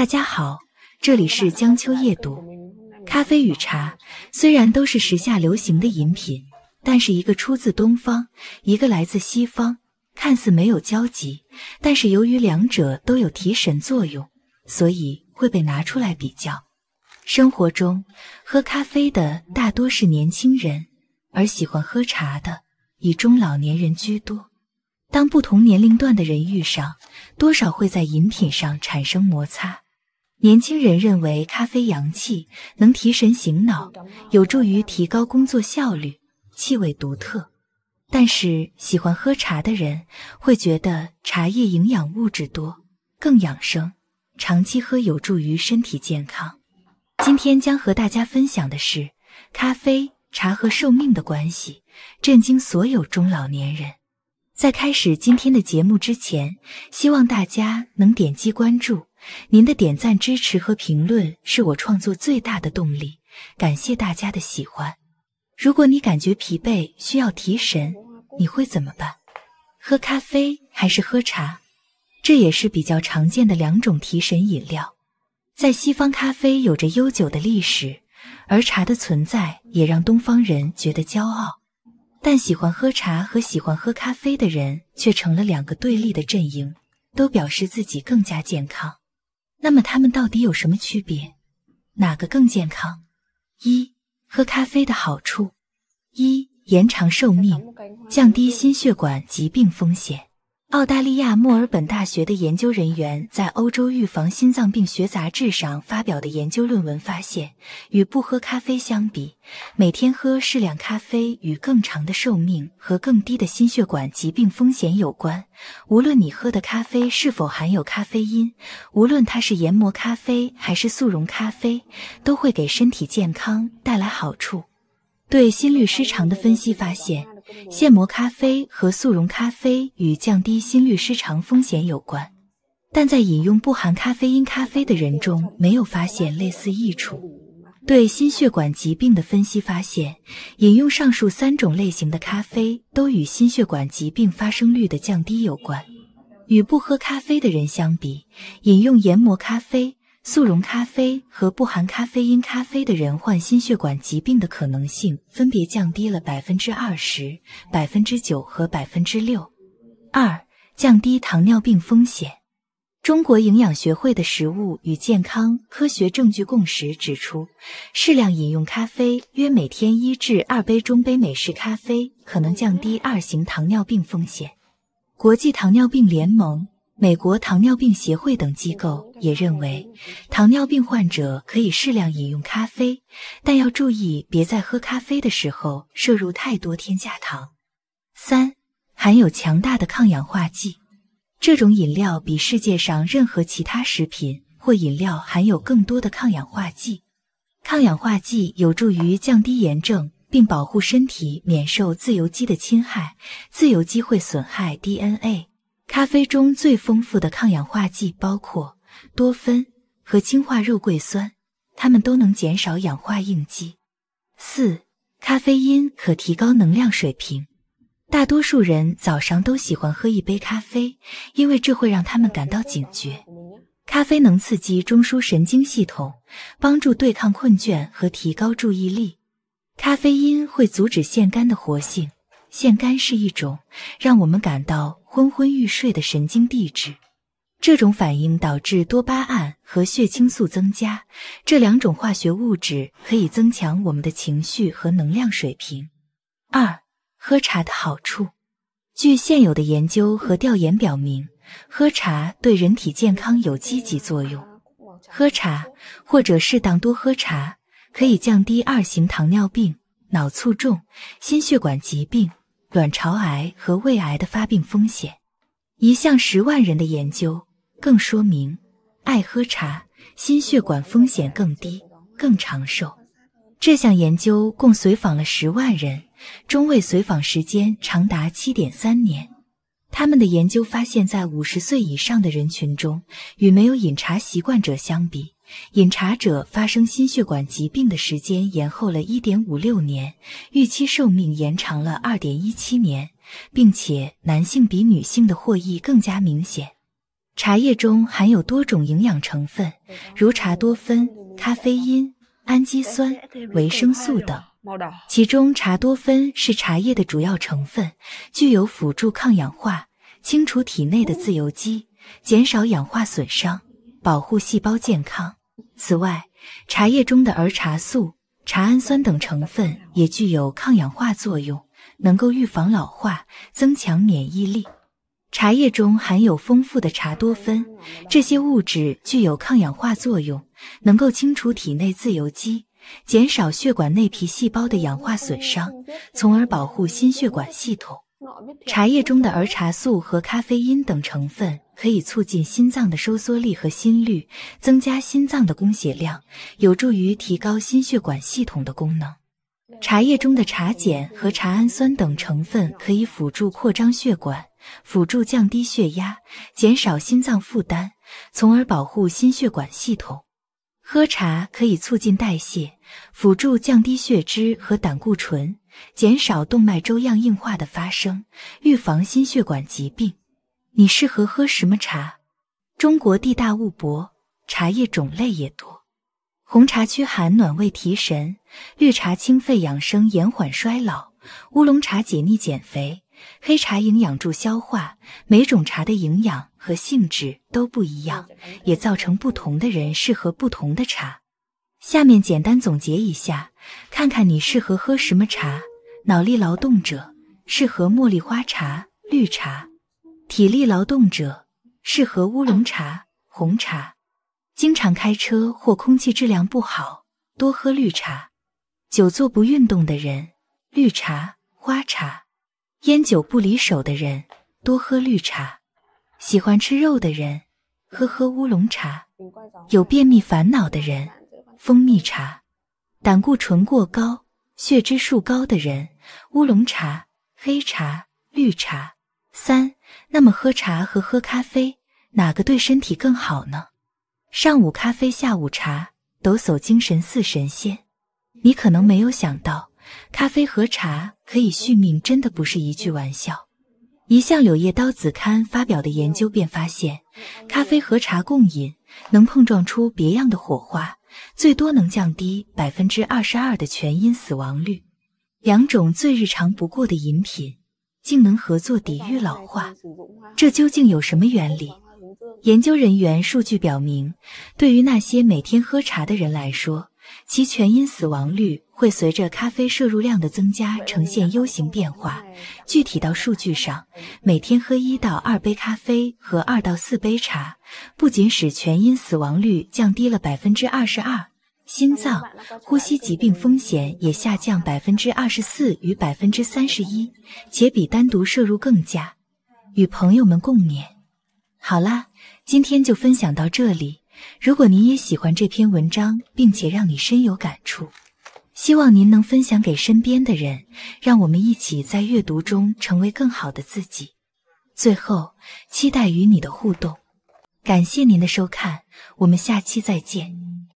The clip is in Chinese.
大家好，这里是江秋夜读。咖啡与茶虽然都是时下流行的饮品，但是一个出自东方，一个来自西方，看似没有交集，但是由于两者都有提神作用，所以会被拿出来比较。生活中，喝咖啡的大多是年轻人，而喜欢喝茶的以中老年人居多。当不同年龄段的人遇上，多少会在饮品上产生摩擦。年轻人认为咖啡洋气，能提神醒脑，有助于提高工作效率，气味独特。但是喜欢喝茶的人会觉得茶叶营养物质多，更养生，长期喝有助于身体健康。今天将和大家分享的是咖啡、茶和寿命的关系，震惊所有中老年人。在开始今天的节目之前，希望大家能点击关注。您的点赞、支持和评论是我创作最大的动力，感谢大家的喜欢。如果你感觉疲惫，需要提神，你会怎么办？喝咖啡还是喝茶？这也是比较常见的两种提神饮料。在西方，咖啡有着悠久的历史，而茶的存在也让东方人觉得骄傲。但喜欢喝茶和喜欢喝咖啡的人却成了两个对立的阵营，都表示自己更加健康。那么他们到底有什么区别？哪个更健康？一喝咖啡的好处：一延长寿命，降低心血管疾病风险。澳大利亚墨尔本大学的研究人员在《欧洲预防心脏病学杂志》上发表的研究论文发现，与不喝咖啡相比，每天喝适量咖啡与更长的寿命和更低的心血管疾病风险有关。无论你喝的咖啡是否含有咖啡因，无论它是研磨咖啡还是速溶咖啡，都会给身体健康带来好处。对心律失常的分析发现。现磨咖啡和速溶咖啡与降低心律失常风险有关，但在饮用不含咖啡因咖啡的人中没有发现类似益处。对心血管疾病的分析发现，饮用上述三种类型的咖啡都与心血管疾病发生率的降低有关。与不喝咖啡的人相比，饮用研磨咖啡。速溶咖啡和不含咖啡因咖啡的人患心血管疾病的可能性分别降低了百分之二十、百分之九和百分之六。二、降低糖尿病风险。中国营养学会的食物与健康科学证据共识指出，适量饮用咖啡（约每天一至二杯中杯美式咖啡）可能降低二型糖尿病风险。国际糖尿病联盟。美国糖尿病协会等机构也认为，糖尿病患者可以适量饮用咖啡，但要注意别在喝咖啡的时候摄入太多添加糖。三，含有强大的抗氧化剂。这种饮料比世界上任何其他食品或饮料含有更多的抗氧化剂。抗氧化剂有助于降低炎症，并保护身体免受自由基的侵害。自由基会损害 DNA。咖啡中最丰富的抗氧化剂包括多酚和氢化肉桂酸，它们都能减少氧化应激。四、咖啡因可提高能量水平。大多数人早上都喜欢喝一杯咖啡，因为这会让他们感到警觉。咖啡能刺激中枢神经系统，帮助对抗困倦和提高注意力。咖啡因会阻止腺苷的活性，腺苷是一种让我们感到。昏昏欲睡的神经递质，这种反应导致多巴胺和血清素增加，这两种化学物质可以增强我们的情绪和能量水平。二，喝茶的好处。据现有的研究和调研表明，喝茶对人体健康有积极作用。喝茶或者适当多喝茶，可以降低二型糖尿病、脑卒中、心血管疾病。卵巢癌和胃癌的发病风险。一项十万人的研究更说明，爱喝茶心血管风险更低，更长寿。这项研究共随访了十万人，中位随访时间长达七点三年。他们的研究发现，在五十岁以上的人群中，与没有饮茶习惯者相比。饮茶者发生心血管疾病的时间延后了1.56年，预期寿命延长了2.17年，并且男性比女性的获益更加明显。茶叶中含有多种营养成分，如茶多酚、咖啡因、氨基酸、维生素等，其中茶多酚是茶叶的主要成分，具有辅助抗氧化、清除体内的自由基、减少氧化损伤、保护细胞健康。此外，茶叶中的儿茶素、茶氨酸等成分也具有抗氧化作用，能够预防老化、增强免疫力。茶叶中含有丰富的茶多酚，这些物质具有抗氧化作用，能够清除体内自由基，减少血管内皮细胞的氧化损伤，从而保护心血管系统。茶叶中的儿茶素和咖啡因等成分可以促进心脏的收缩力和心率，增加心脏的供血量，有助于提高心血管系统的功能。茶叶中的茶碱和茶氨酸等成分可以辅助扩张血管，辅助降低血压，减少心脏负担，从而保护心血管系统。喝茶可以促进代谢，辅助降低血脂和胆固醇。减少动脉粥样硬化的发生，预防心血管疾病。你适合喝什么茶？中国地大物博，茶叶种类也多。红茶驱寒暖胃提神，绿茶清肺养生延缓衰老，乌龙茶解腻减肥，黑茶营养助消化。每种茶的营养和性质都不一样，也造成不同的人适合不同的茶。下面简单总结一下，看看你适合喝什么茶。脑力劳动者适合茉莉花茶、绿茶；体力劳动者适合乌龙茶、红茶。经常开车或空气质量不好，多喝绿茶。久坐不运动的人，绿茶、花茶。烟酒不离手的人，多喝绿茶。喜欢吃肉的人，喝喝乌龙茶。有便秘烦恼的人，蜂蜜茶。胆固醇过高、血脂数高的人。乌龙茶、黑茶、绿茶，三。那么喝茶和喝咖啡，哪个对身体更好呢？上午咖啡，下午茶，抖擞精神似神仙。你可能没有想到，咖啡和茶可以续命，真的不是一句玩笑。一项《柳叶刀》子刊发表的研究便发现，咖啡和茶共饮，能碰撞出别样的火花，最多能降低百分之二十二的全因死亡率。两种最日常不过的饮品竟能合作抵御老化，这究竟有什么原理？研究人员数据表明，对于那些每天喝茶的人来说，其全因死亡率会随着咖啡摄入量的增加呈现 U 型变化。具体到数据上，每天喝一到二杯咖啡和二到四杯茶，不仅使全因死亡率降低了百分之二十二。心脏、呼吸疾病风险也下降百分之二十四与百分之三十一，且比单独摄入更佳。与朋友们共勉。好啦，今天就分享到这里。如果您也喜欢这篇文章，并且让你深有感触，希望您能分享给身边的人，让我们一起在阅读中成为更好的自己。最后，期待与你的互动。感谢您的收看，我们下期再见。